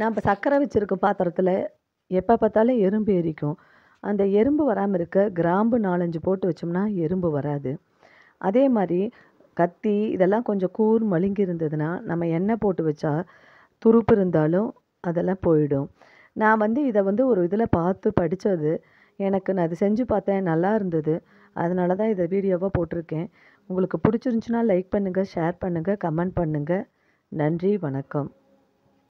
நம்ம சர்க்கரை வச்சுருக்க பாத்திரத்தில் எப்போ பார்த்தாலும் எறும்பு எரிக்கும் அந்த எறும்பு வராமல் இருக்க கிராம்பு நாலஞ்சு போட்டு வச்சோம்னா எறும்பு வராது அதே மாதிரி கத்தி இதெல்லாம் கொஞ்சம் கூர் மழுங்கி இருந்ததுன்னா நம்ம எண்ணெய் போட்டு வச்சா துருப்பு இருந்தாலும் அதெல்லாம் போயிடும் நான் வந்து இதை வந்து ஒரு இதில் பார்த்து படித்தது எனக்கு நான் அதை செஞ்சு பார்த்தேன் நல்லா இருந்தது அதனால தான் இதை வீடியோவாக போட்டிருக்கேன் உங்களுக்கு பிடிச்சிருந்துச்சுன்னா லைக் பண்ணுங்கள் ஷேர் பண்ணுங்கள் கமெண்ட் பண்ணுங்கள் நன்றி வணக்கம்